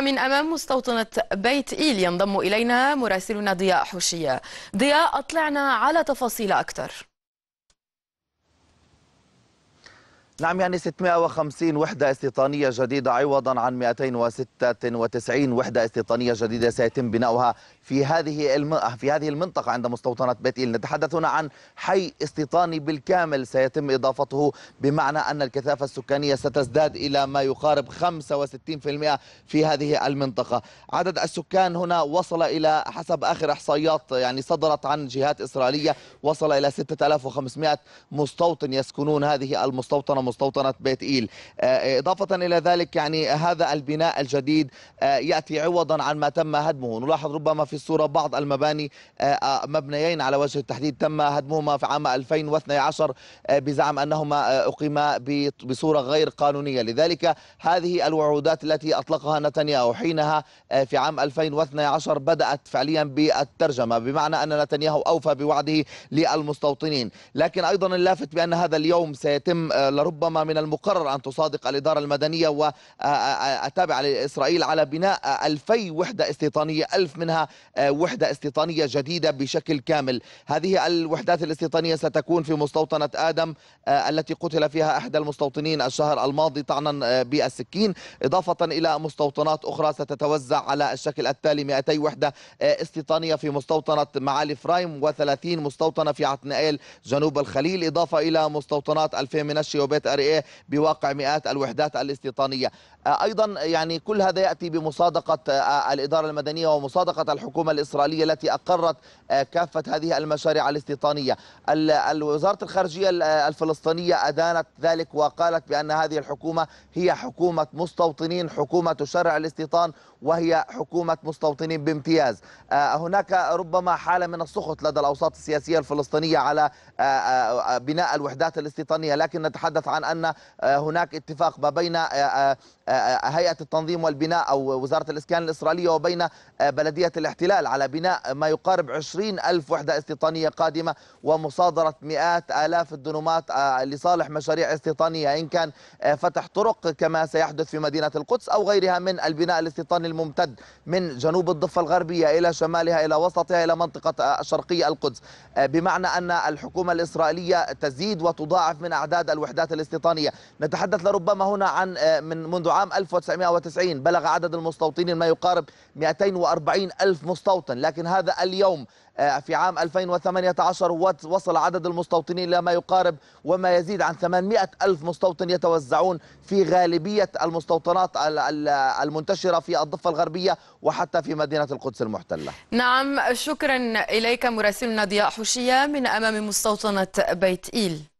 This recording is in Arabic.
من أمام مستوطنة بيت إيل ينضم إلينا مراسلنا ضياء حوشية ضياء أطلعنا على تفاصيل أكثر نعم يعني 650 وحدة استيطانية جديدة عوضا عن 296 وحدة استيطانية جديدة سيتم بناؤها في هذه في هذه المنطقة عند مستوطنة بيت إيل نتحدث هنا عن حي استيطاني بالكامل سيتم إضافته بمعنى أن الكثافة السكانية ستزداد إلى ما يقارب 65% في هذه المنطقة عدد السكان هنا وصل إلى حسب آخر إحصائيات يعني صدرت عن جهات إسرائيلية وصل إلى 6500 مستوطن يسكنون هذه المستوطنة مستوطنة بيت إيل آه، آه، إضافة إلى ذلك يعني هذا البناء الجديد آه، يأتي عوضا عن ما تم هدمه نلاحظ ربما في الصورة بعض المباني مبنيين على وجه التحديد تم هدمهما في عام 2012 بزعم أنهما أقيما بصورة غير قانونية لذلك هذه الوعودات التي أطلقها نتنياهو حينها في عام 2012 بدأت فعليا بالترجمة بمعنى أن نتنياهو أوفى بوعده للمستوطنين لكن أيضا اللافت بأن هذا اليوم سيتم لربما ربما من المقرر أن تصادق الإدارة المدنية والتابعة لإسرائيل على بناء ألفي وحدة استيطانية ألف منها وحدة استيطانية جديدة بشكل كامل هذه الوحدات الاستيطانية ستكون في مستوطنة آدم التي قتل فيها أحد المستوطنين الشهر الماضي طعنا بالسكين إضافة إلى مستوطنات أخرى ستتوزع على الشكل التالي 200 وحدة استيطانية في مستوطنة معالي فرايم و30 مستوطنة في عتنائيل جنوب الخليل إضافة إلى مستوطنات الفيمنشي وبيت منطقه ارييه بواقع مئات الوحدات الاستيطانيه آه، ايضا يعني كل هذا ياتي بمصادقه آه، الاداره المدنيه ومصادقه الحكومه الاسرائيليه التي اقرت آه، كافه هذه المشاريع الاستيطانيه وزاره الخارجيه الفلسطينيه ادانت ذلك وقالت بان هذه الحكومه هي حكومه مستوطنين حكومه تشرع الاستيطان وهي حكومه مستوطنين بامتياز هناك ربما حاله من السخط لدى الاوساط السياسيه الفلسطينيه على بناء الوحدات الاستيطانيه لكن نتحدث عن أن آه، هناك اتفاق ما بين آه، آه، هيئة التنظيم والبناء أو وزارة الإسكان الإسرائيلية وبين بلدية الاحتلال على بناء ما يقارب 20 ألف وحدة استيطانية قادمة ومصادرة مئات آلاف الدنومات لصالح مشاريع استيطانية إن كان فتح طرق كما سيحدث في مدينة القدس أو غيرها من البناء الاستيطاني الممتد من جنوب الضفة الغربية إلى شمالها إلى وسطها إلى منطقة الشرقيه القدس بمعنى أن الحكومة الإسرائيلية تزيد وتضاعف من أعداد الوحدات الاستيطانية نتحدث لربما هنا عن آه، من منذ عام 1990 بلغ عدد المستوطنين ما يقارب 240 ألف مستوطن لكن هذا اليوم آه، في عام 2018 وصل عدد المستوطنين إلى ما يقارب وما يزيد عن 800 ألف مستوطن يتوزعون في غالبية المستوطنات المنتشرة في الضفة الغربية وحتى في مدينة القدس المحتلة نعم شكرا إليك مراسلنا ضياء حوشية من أمام مستوطنة بيت إيل